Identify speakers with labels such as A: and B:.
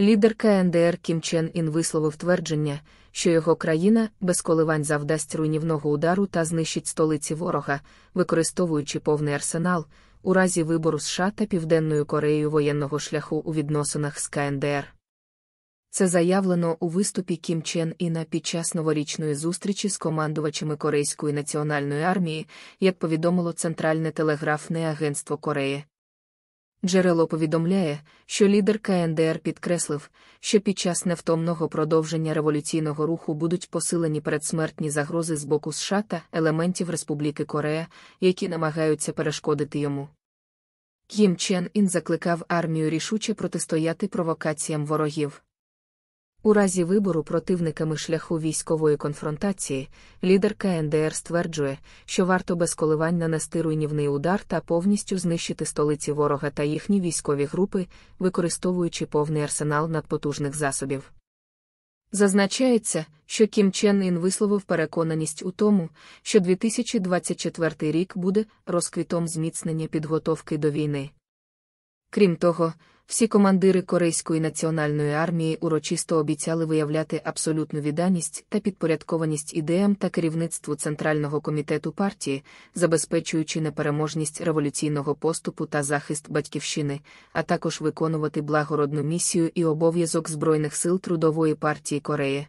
A: Лідер КНДР Кім Чен Ін висловив твердження, що його країна без коливань завдасть руйнівного удару та знищить столиці ворога, використовуючи повний арсенал у разі вибору США та Південною Кореєю воєнного шляху у відносинах з КНДР. Це заявлено у виступі Кім Чен Іна під час новорічної зустрічі з командувачами Корейської національної армії, як повідомило Центральне телеграфне агентство Кореї. Джерело повідомляє, що лідер КНДР підкреслив, що під час невтомного продовження революційного руху будуть посилені передсмертні загрози з боку США та елементів Республіки Корея, які намагаються перешкодити йому. Кім Чен Ін закликав армію рішуче протистояти провокаціям ворогів. У разі вибору противниками шляху військової конфронтації, лідер КНДР стверджує, що варто без коливань нанести руйнівний удар та повністю знищити столиці ворога та їхні військові групи, використовуючи повний арсенал надпотужних засобів. Зазначається, що Кім Чен Ін висловив переконаність у тому, що 2024 рік буде розквітом зміцнення підготовки до війни. Крім того, всі командири Корейської національної армії урочисто обіцяли виявляти абсолютну відданість та підпорядкованість ідеям та керівництву Центрального комітету партії, забезпечуючи непереможність революційного поступу та захист батьківщини, а також виконувати благородну місію і обов'язок Збройних сил Трудової партії Кореї.